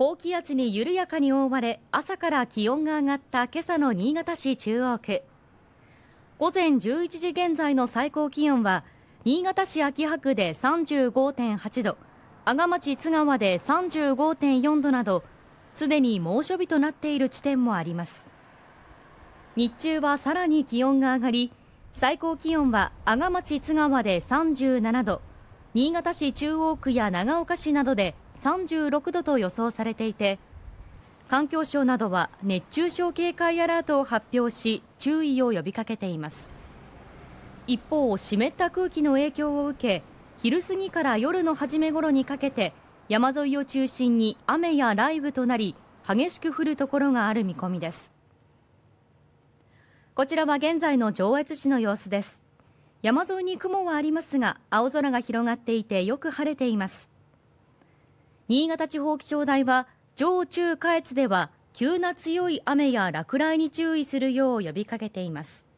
高気圧に緩やかに覆われ朝から気温が上がった今朝の新潟市中央区午前11時現在の最高気温は新潟市秋葉区で35.8度阿賀町津川で35.4度などすでに猛暑日となっている地点もあります日中はさらに気温が上がり最高気温は阿賀町津川で37度新潟市中央区や長岡市などで36度と予想されていて環境省などは熱中症警戒アラートを発表し注意を呼びかけています一方湿った空気の影響を受け昼過ぎから夜の初め頃にかけて山沿いを中心に雨や雷雨となり激しく降るところがある見込みですこちらは現在の上越市の様子です山沿いに雲はありますが青空が広がっていてよく晴れています新潟地方気象台は上中下越では急な強い雨や落雷に注意するよう呼びかけています